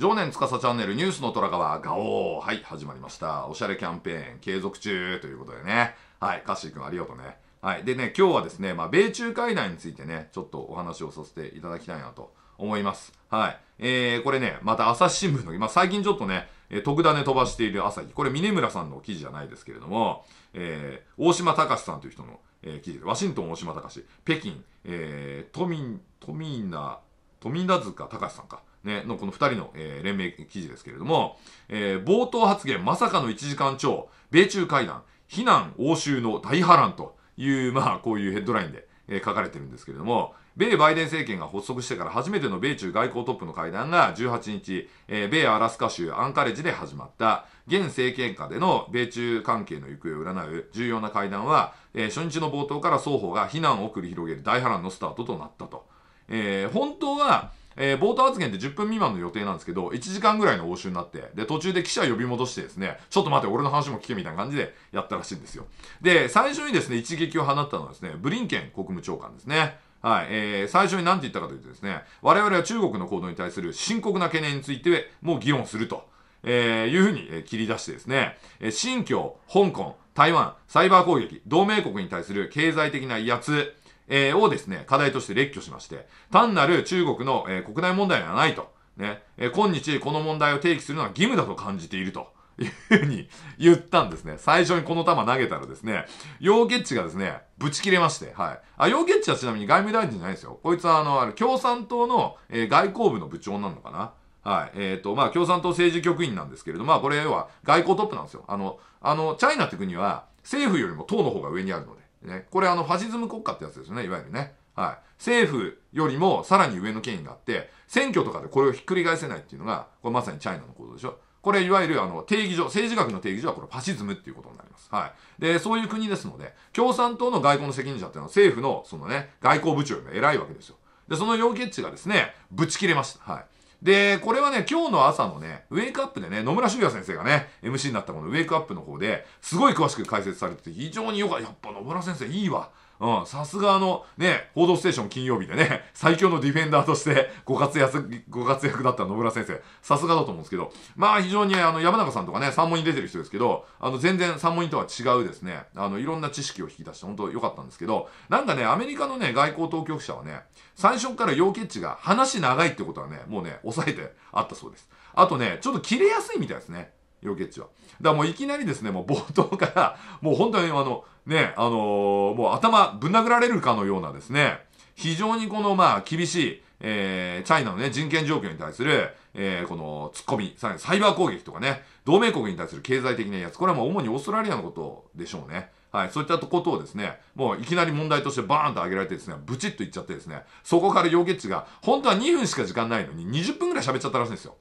常年司チャンネルニュースの虎川ガオーはい、始まりました。おしゃれキャンペーン継続中ということでね。はい、カッシーくんありがとうね。はい。でね、今日はですね、まあ、米中会談についてね、ちょっとお話をさせていただきたいなと思います。はい。えー、これね、また朝日新聞の、まあ、最近ちょっとね、え特ダネ飛ばしている朝日。これ、峰村さんの記事じゃないですけれども、えー、大島隆さんという人の、えー、記事で、ワシントン大島隆、北京、えー、都民、都民な、都民だ塚隆さんか。ね、のこの2人の、えー、連名記事ですけれども、えー、冒頭発言、まさかの1時間超、米中会談、非難欧州の大波乱という、まあ、こういうヘッドラインで、えー、書かれてるんですけれども、米バイデン政権が発足してから初めての米中外交トップの会談が18日、えー、米アラスカ州アンカレッジで始まった。現政権下での米中関係の行方を占う重要な会談は、えー、初日の冒頭から双方が非難を繰り広げる大波乱のスタートとなったと。えー、本当は、えー、冒頭発言って10分未満の予定なんですけど、1時間ぐらいの応酬になって、で、途中で記者呼び戻してですね、ちょっと待って、俺の話も聞けみたいな感じでやったらしいんですよ。で、最初にですね、一撃を放ったのはですね、ブリンケン国務長官ですね。はい、えー、最初に何て言ったかというとですね、我々は中国の行動に対する深刻な懸念についてもう議論すると、えー、いうふうに、えー、切り出してですね、えー、新疆、香港、台湾、サイバー攻撃、同盟国に対する経済的な威圧、えー、をですね、課題として列挙しまして、単なる中国の、えー、国内問題ではないと。ね、えー、今日この問題を提起するのは義務だと感じていると。いうふうに言ったんですね。最初にこの球投げたらですね、ヨーゲッチがですね、ぶち切れまして、はい。あ、ヨーゲッチはちなみに外務大臣じゃないですよ。こいつはあの、あの共産党の、えー、外交部の部長なのかな。はい。えっ、ー、と、まあ、共産党政治局員なんですけれど、まあ、これは外交トップなんですよ。あの、あの、チャイナって国は政府よりも党の方が上にあるので。ね、これあのファシズム国家ってやつですよね、いわゆるね。はい。政府よりもさらに上の権威があって、選挙とかでこれをひっくり返せないっていうのが、これまさにチャイナの行動でしょ。これいわゆるあの定義上、政治学の定義上はこれファシズムっていうことになります。はい。で、そういう国ですので、共産党の外交の責任者っていうのは政府のそのね、外交部長よりも偉いわけですよ。で、その要決地がですね、ぶち切れました。はい。で、これはね、今日の朝のね、ウェイクアップでね、野村修也先生がね、MC になったこのウェイクアップの方で、すごい詳しく解説されてて、非常によかった。やっぱ野村先生いいわ。うん、さすがあの、ね、報道ステーション金曜日でね、最強のディフェンダーとして ご活躍、ご活躍だった野村先生、さすがだと思うんですけど、まあ非常にあの山中さんとかね、三問に出てる人ですけど、あの全然三問とは違うですね、あのいろんな知識を引き出して本当良かったんですけど、なんかね、アメリカのね、外交当局者はね、最初から要決地が話長いってことはね、もうね、抑えてあったそうです。あとね、ちょっと切れやすいみたいですね。ヨケッチは。だからもういきなりですね、もう冒頭から、もう本当にあの、ね、あのー、もう頭ぶん殴られるかのようなですね、非常にこのまあ厳しい、えー、チャイナのね、人権状況に対する、えー、この突っ込み、さらにサイバー攻撃とかね、同盟国に対する経済的なやつ、これはもう主にオーストラリアのことでしょうね。はい、そういったことをですね、もういきなり問題としてバーンと上げられてですね、ブチッといっちゃってですね、そこからヨーゲッチが、本当は2分しか時間ないのに20分ぐらい喋っちゃったらしいんですよ。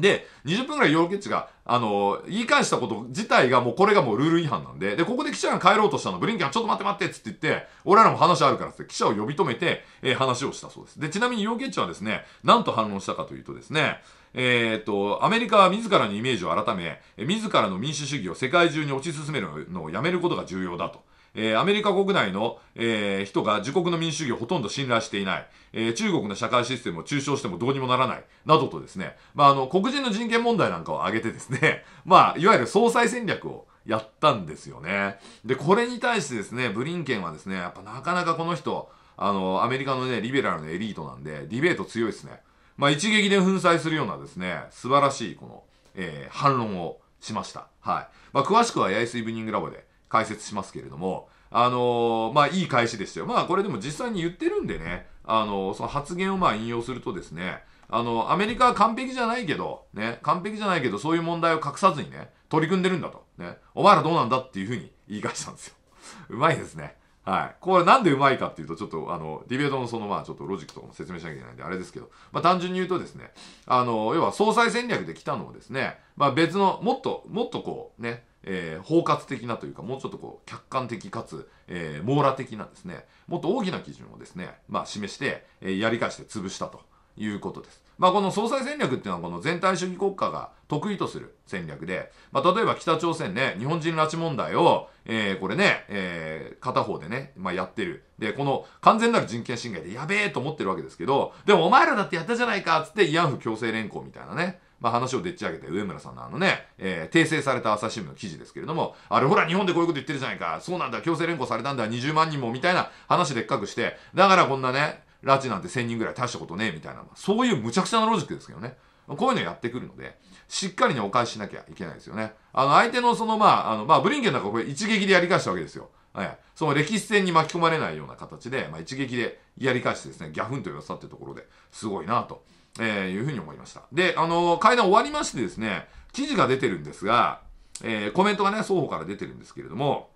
で、20分ぐらいケッチが、あの、言い返したこと自体がもうこれがもうルール違反なんで、で、ここで記者が帰ろうとしたの、ブリンケンはちょっと待って待ってっつって言って、俺らも話あるからって記者を呼び止めて、えー、話をしたそうです。で、ちなみにケッチはですね、なんと反論したかというとですね、えー、っと、アメリカは自らのイメージを改め、自らの民主主義を世界中に推し進めるのをやめることが重要だと。えー、アメリカ国内の、えー、人が自国の民主主義をほとんど信頼していない、えー、中国の社会システムを中傷してもどうにもならない、などとですね、まあ、あの、黒人の人権問題なんかを挙げてですね、まあ、いわゆる総裁戦略をやったんですよね。で、これに対してですね、ブリンケンはですね、やっぱなかなかこの人、あの、アメリカのね、リベラルのエリートなんで、ディベート強いですね。まあ、一撃で粉砕するようなですね、素晴らしい、この、えー、反論をしました。はい。まあ、詳しくは、八重スイブニングラボで、解説しますけれども、あのー、まあ、いい返しですよ。まあ、これでも実際に言ってるんでね、あのー、その発言をまあ引用するとですね、あの、アメリカは完璧じゃないけど、ね、完璧じゃないけど、そういう問題を隠さずにね、取り組んでるんだと。ね、お前らどうなんだっていうふうに言い返したんですよ。うまいですね。はい。これなんでうまいかっていうと、ちょっとあの、ディベートのそのまあちょっとロジックとかも説明しなきゃいけないんで、あれですけど、まあ単純に言うとですね、あの、要は総裁戦略で来たのをですね、まあ別の、もっと、もっとこうね、えー、包括的なというか、もうちょっとこう、客観的かつ、えー、網羅的なですね、もっと大きな基準をですね、まあ、示して、えー、やり返して潰したということです。まあ、この総裁戦略っていうのは、この全体主義国家が得意とする戦略で、まあ、例えば北朝鮮ね、日本人拉致問題を、えー、これね、えー、片方でね、まあ、やってる。で、この完全なる人権侵害でやべえと思ってるわけですけど、でもお前らだってやったじゃないかっつって慰安婦強制連行みたいなね、まあ、話をでっち上げて、上村さんのあのね、えー、訂正された朝日新聞の記事ですけれども、あれほら、日本でこういうこと言ってるじゃないか、そうなんだ、強制連行されたんだ、20万人も、みたいな話でっかくして、だからこんなね、拉致なんて1000人ぐらい大したことねえ、みたいな、そういう無茶苦茶なロジックですけどね。こういうのやってくるので、しっかりね、お返ししなきゃいけないですよね。あの、相手のその、まあ、あの、まあ、ブリンケンなんかこれ一撃でやり返したわけですよ。はい。その歴史戦に巻き込まれないような形で、まあ、一撃でやり返してですね、ギャフンと寄さってところで、すごいなと。えー、いうふうに思いました。で、あのー、会談終わりましてですね、記事が出てるんですが、えー、コメントがね、双方から出てるんですけれども、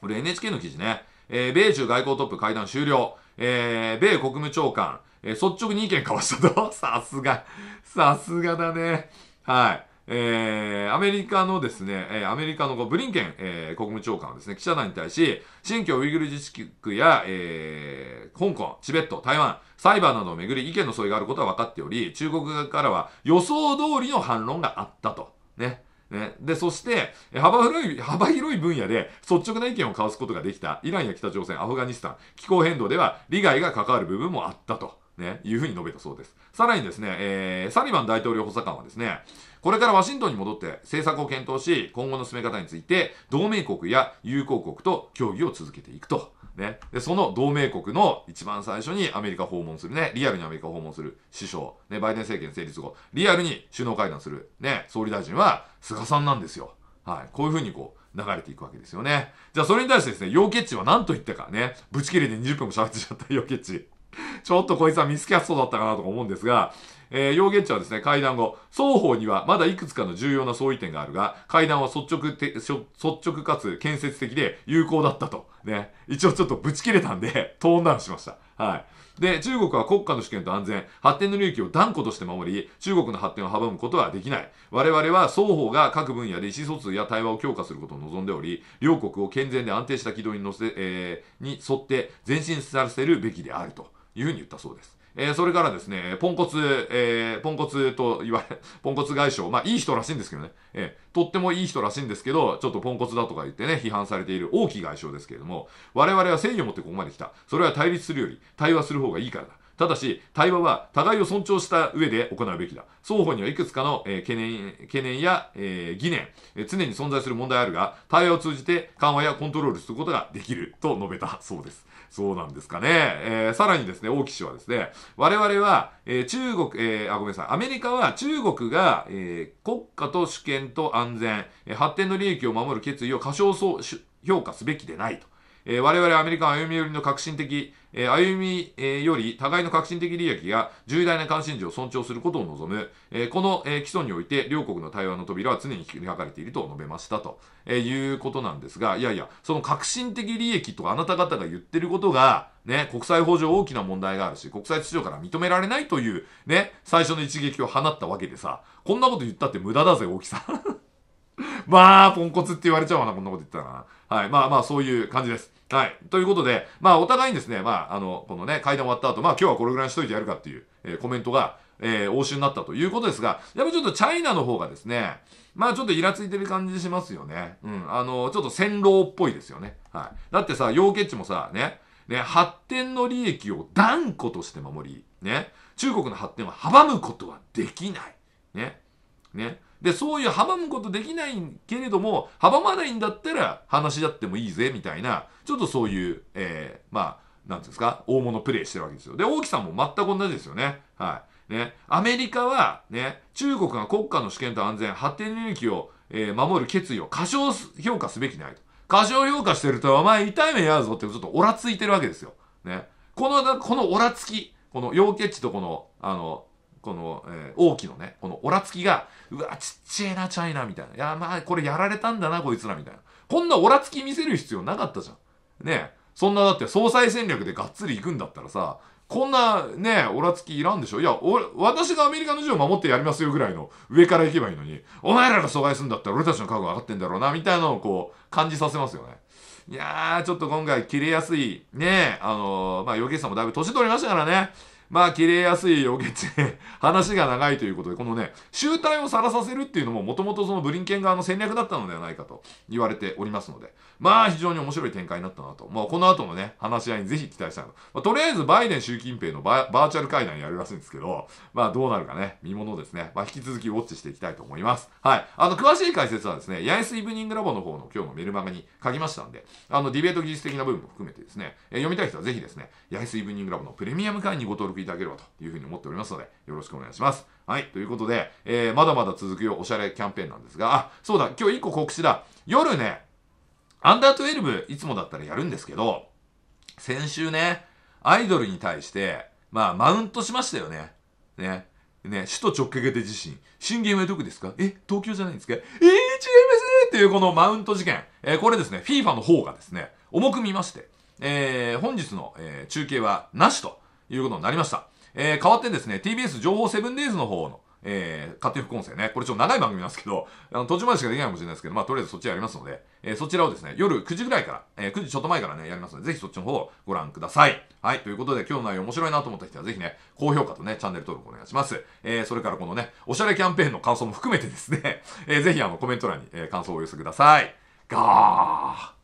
これ NHK の記事ね、えー、米中外交トップ会談終了、えー、米国務長官、えー、率直に意見交わしたと、さすが、さすがだね。はい。えー、アメリカのですね、えー、アメリカのブリンケン、えー、国務長官はですね、記者団に対し、新疆ウイグル自治区や、えー香港、チベット、台湾、サイバーなどをめぐり意見の相違があることは分かっており、中国側からは予想通りの反論があったと。ね。ね、で、そして、幅広い、幅広い分野で率直な意見を交わすことができたイランや北朝鮮、アフガニスタン、気候変動では利害が関わる部分もあったと。ね、いうふうに述べたそうです。さらにですね、えー、サリバン大統領補佐官はですね、これからワシントンに戻って政策を検討し、今後の進め方について、同盟国や友好国と協議を続けていくと。ね。で、その同盟国の一番最初にアメリカ訪問するね。リアルにアメリカ訪問する首相。ね、バイデン政権成立後、リアルに首脳会談する、ね、総理大臣は菅さんなんですよ。はい。こういうふうにこう、流れていくわけですよね。じゃあそれに対してですね、ヨーケッチは何と言ったかね、ぶち切れで20分も喋ってちゃったヨーケッチ。ちょっとこいつはミスキャストだったかなとか思うんですが、えー、要ーゲはですね、会談後、双方にはまだいくつかの重要な相違点があるが、会談は率直て、率直かつ建設的で有効だったと。ね。一応ちょっとブチ切れたんで、トーンダウンしました。はい。で、中国は国家の主権と安全、発展の利益を断固として守り、中国の発展を阻むことはできない。我々は双方が各分野で意思疎通や対話を強化することを望んでおり、両国を健全で安定した軌道に乗せ、えー、に沿って前進させるべきであるというふうに言ったそうです。えー、それからですね、ポンコツ、えー、ポンコツと言われ、ポンコツ外相、まあいい人らしいんですけどね、えー、とってもいい人らしいんですけど、ちょっとポンコツだとか言ってね、批判されている王毅外相ですけれども、我々は誠意を持ってここまで来た。それは対立するより対話する方がいいからだ。ただし、対話は互いを尊重した上で行うべきだ。双方にはいくつかの、えー、懸念、懸念や、えー、疑念、えー、常に存在する問題あるが、対話を通じて緩和やコントロールすることができると述べたそうです。そうなんですかね。えー、さらにですね、王毅氏はですね、我々は、えー、中国、えー、あ、ごめんなさい、アメリカは中国が、えー、国家と主権と安全、え発展の利益を守る決意を過小評価すべきでないと。えー、我々アメリカは歩み寄りの革新的えー、歩み、えー、より互いの革新的利益が重大な関心事を尊重することを望む、えー、この、えー、基礎において両国の対話の扉は常に開かれていると述べましたと、えー、いうことなんですが、いやいや、その革新的利益とあなた方が言ってることが、ね、国際法上大きな問題があるし、国際秩序から認められないという、ね、最初の一撃を放ったわけでさ、こんなこと言ったって無駄だぜ、大きさ まあ、ポンコツって言われちゃうわな、こんなこと言ったらな。はい、まあまあ、そういう感じです。はい。ということで、まあ、お互いにですね、まあ、あの、このね、会談終わった後、まあ、今日はこれぐらいにしといてやるかっていう、えー、コメントが、えー、応酬になったということですが、やっぱちょっとチャイナの方がですね、まあちょっとイラついてる感じしますよね。うん。あの、ちょっと戦狼っぽいですよね。はい。だってさ、陽ケッチもさ、ね、ね、発展の利益を断固として守り、ね、中国の発展を阻むことはできない。ね、ね、で、そういう阻むことできないけれども、阻まないんだったら話し合ってもいいぜ、みたいな、ちょっとそういう、えー、まあ、なんですか、大物プレイしてるわけですよ。で、大木さんも全く同じですよね。はい。ね、アメリカは、ね、中国が国家の主権と安全、発展利益を、えー、守る決意を過小評価すべきないと。過小評価してると、お前痛い目やぞって、ちょっとオラついてるわけですよ。ね。この、このオラつき、この陽気地とこの、あの、この、えー、王毅のね、このオラつきが、うわ、ちっちゃいな、チャイナ、みたいな。いや、まあ、これやられたんだな、こいつら、みたいな。こんなオラつき見せる必要なかったじゃん。ねそんなだって総裁戦略でがっつり行くんだったらさ、こんなね、オラつきいらんでしょいや、私がアメリカの銃を守ってやりますよぐらいの上から行けばいいのに、お前らが阻害するんだったら俺たちの覚悟上がってんだろうな、みたいなのをこう、感じさせますよね。いやー、ちょっと今回切れやすい、ね、あのー、まあ、余計さもだいぶ年取りましたからね。まあ、切れやすい予月話が長いということで、このね、集体をさらさせるっていうのも、もともとそのブリンケン側の戦略だったのではないかと言われておりますので、まあ、非常に面白い展開になったなと。まあ、この後のね、話し合いにぜひ期待したいと。まあ、とりあえず、バイデン、習近平のバーチャル会談やるらしいんですけど、まあ、どうなるかね、見物ですね。まあ、引き続きウォッチしていきたいと思います。はい。あの、詳しい解説はですね、ヤイスイブニングラボの方の今日のメルマガに書きましたんで、あの、ディベート技術的な部分も含めてですね、えー、読みたい人はぜひですね、ヤイスイブニングラボのプレミアム会にご登録いただければというふうに思っておりますので、よろしくお願いします。はい。ということで、えー、まだまだ続くよ、おしゃれキャンペーンなんですが、あ、そうだ、今日1個告知だ。夜ね、アンダー12、いつもだったらやるんですけど、先週ね、アイドルに対して、まあ、マウントしましたよね。ね。ね、首都直下型地震。震源はどこですかえ、東京じゃないんですかえー、違いますっていうこのマウント事件。えー、これですね、FIFA の方がですね、重く見まして、えー、本日の、えー、中継はなしと。いうことになりました。えー、変わってですね、TBS 情報セブンデイズの方の、えー、勝手副音声ね、これちょっと長い番組なんですけど、あの途中までしかできないかもしれないですけど、まあとりあえずそっちやりますので、えー、そちらをですね、夜9時ぐらいから、えー、9時ちょっと前からね、やりますので、ぜひそっちの方をご覧ください。はい、ということで今日の内容面白いなと思った人は、ぜひね、高評価とね、チャンネル登録お願いします。えー、それからこのね、おしゃれキャンペーンの感想も含めてですね、えー、ぜひあのコメント欄に、えー、感想をお寄せください。ガー